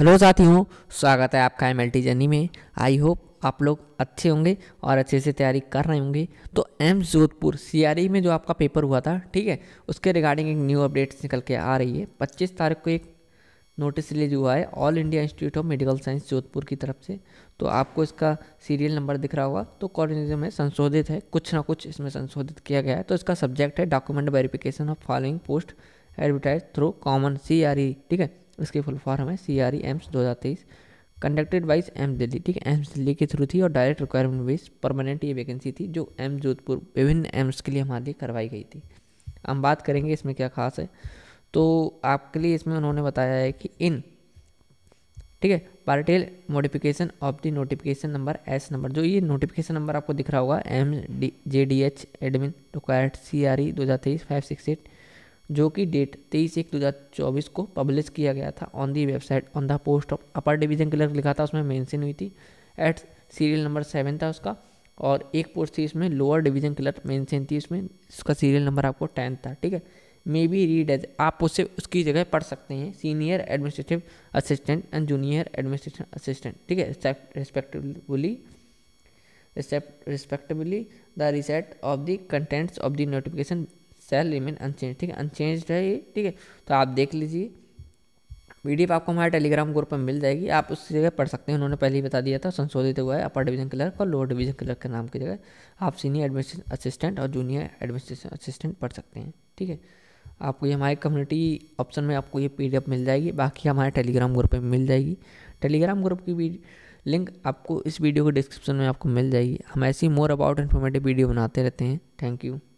hello साथियों स्वागत है आपका एम एल जर्नी में आई होप आप लोग अच्छे होंगे और अच्छे से तैयारी कर रहे होंगे तो एम जोधपुर सी में जो आपका पेपर हुआ था ठीक है उसके रिगार्डिंग एक न्यू अपडेट्स निकल के आ रही है 25 तारीख को एक नोटिस रिलीज हुआ है All India Institute of Medical Science Jodhpur की तरफ से तो आपको इसका सीरियल नंबर दिख रहा होगा तो कॉर्डिनेशन में संशोधित है कुछ ना कुछ इसमें संशोधित किया गया है तो इसका सब्जेक्ट है document verification of following post advertise through common C ठीक है इसकी फुल फॉर्म है सी आर ई एम्स दो हज़ार तेईस कंडक्टेड वाइज एम्स दिल्ली ठीक है एम्स दिल्ली के थ्रू थी और डायरेक्ट रिक्वायरमेंट वाइज परमानेंट ये वैकेंसी थी जो एम्स जोधपुर विभिन्न एम्स के लिए हमारे लिए करवाई गई थी हम बात करेंगे इसमें क्या खास है तो आपके लिए इसमें उन्होंने बताया है कि इन ठीक है partial modification of the notification number S number जो ये नोटिफिकेशन नंबर आपको दिख रहा होगा M D J D H admin required C R E दो हज़ार तेईस फाइव सिक्स एट जो कि डेट 23 एक 2024 को पब्लिश किया गया था on the website on the post of upper division clerk लिखा था उसमें मेंशन हुई थी एट सीरियल नंबर सेवन था उसका और एक पोस्ट थी इसमें लोअर डिवीजन क्लर्क मेंशन थी इसमें उसका सीरियल नंबर आपको टेंथ था ठीक है मे बी रीड एज आप उससे उसकी जगह पढ़ सकते हैं senior administrative assistant and junior administration assistant ठीक है respectively respectively the rest of the contents of the notification shall remain unchanged ठीक है अनचेंज है ये ठीक है तो आप देख लीजिए पीडीएफ आपको हमारे टेलीग्राम ग्रुप में मिल जाएगी आप उस जगह पढ़ सकते हैं उन्होंने पहले ही बता दिया था संशोधित हुआ है अपर डिवीजन क्लर्क और लोअर डिवीजन क्लर्क के नाम की जगह आप सीनियर एडमिनिस्ट्रेशन असिस्टेंट और जूनियर एडमिनिस्ट्रेशन असिस्टेंट पढ़ सकते हैं ठीक है आपको ये हमारे कम्युनिटी ऑप्शन में आपको ये पी मिल जाएगी बाकी हमारे टेलीग्राम ग्रुप में मिल जाएगी टेलीग्राम ग्रुप की भी लिंक आपको इस वीडियो के डिस्क्रिप्शन में आपको मिल जाएगी हम ऐसी मोर अबाउट इन्फॉर्मेटिव वीडियो बनाते रहते हैं थैंक यू